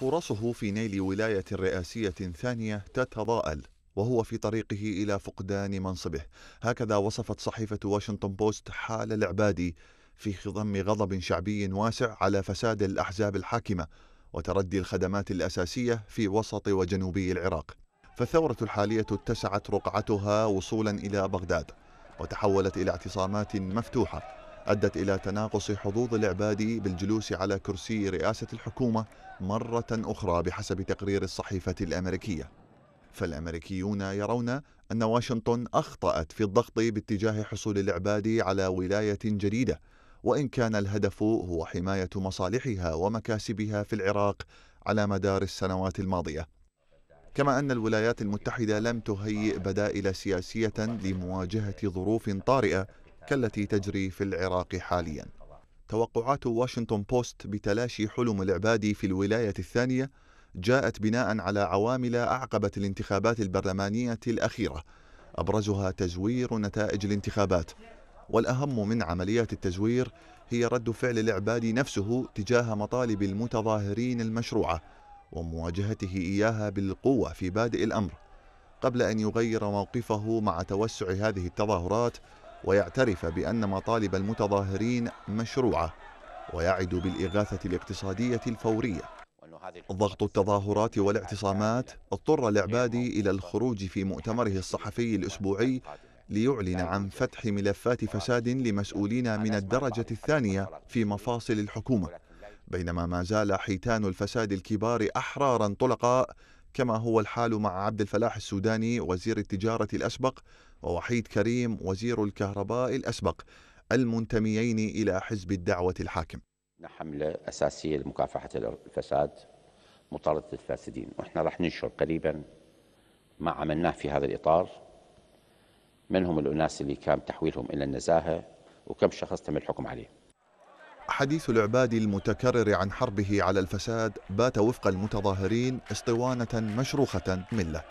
فرصه في نيل ولاية رئاسية ثانية تتضاءل وهو في طريقه إلى فقدان منصبه هكذا وصفت صحيفة واشنطن بوست حال العبادي في خضم غضب شعبي واسع على فساد الأحزاب الحاكمة وتردي الخدمات الأساسية في وسط وجنوبي العراق فالثورة الحالية اتسعت رقعتها وصولا إلى بغداد وتحولت إلى اعتصامات مفتوحة أدت إلى تناقص حظوظ العباد بالجلوس على كرسي رئاسة الحكومة مرة أخرى بحسب تقرير الصحيفة الأمريكية فالأمريكيون يرون أن واشنطن أخطأت في الضغط باتجاه حصول العباد على ولاية جديدة وإن كان الهدف هو حماية مصالحها ومكاسبها في العراق على مدار السنوات الماضية كما أن الولايات المتحدة لم تهيئ بدائل سياسية لمواجهة ظروف طارئة كالتي تجري في العراق حاليا توقعات واشنطن بوست بتلاشي حلم العبادي في الولاية الثانية جاءت بناء على عوامل أعقبت الانتخابات البرلمانية الأخيرة أبرزها تزوير نتائج الانتخابات والأهم من عمليات التزوير هي رد فعل العبادي نفسه تجاه مطالب المتظاهرين المشروعة ومواجهته إياها بالقوة في بادئ الأمر قبل أن يغير موقفه مع توسع هذه التظاهرات ويعترف بأن مطالب المتظاهرين مشروعة ويعد بالإغاثة الاقتصادية الفورية ضغط التظاهرات والاعتصامات اضطر العبادي إلى الخروج في مؤتمره الصحفي الأسبوعي ليعلن عن فتح ملفات فساد لمسؤولين من الدرجة الثانية في مفاصل الحكومة بينما ما زال حيتان الفساد الكبار أحرارا طلقاء كما هو الحال مع عبد الفلاح السوداني وزير التجارة الأسبق ووحيد كريم وزير الكهرباء الأسبق المنتميين إلى حزب الدعوة الحاكم حملة أساسية لمكافحة الفساد مطاردة الفاسدين وإحنا راح ننشر قريبا ما عملناه في هذا الإطار منهم الأناس اللي كان تحويلهم إلى النزاهة وكم شخص تم الحكم عليه حديث العبادي المتكرر عن حربه على الفساد بات وفق المتظاهرين اسطوانة مشروخة ملة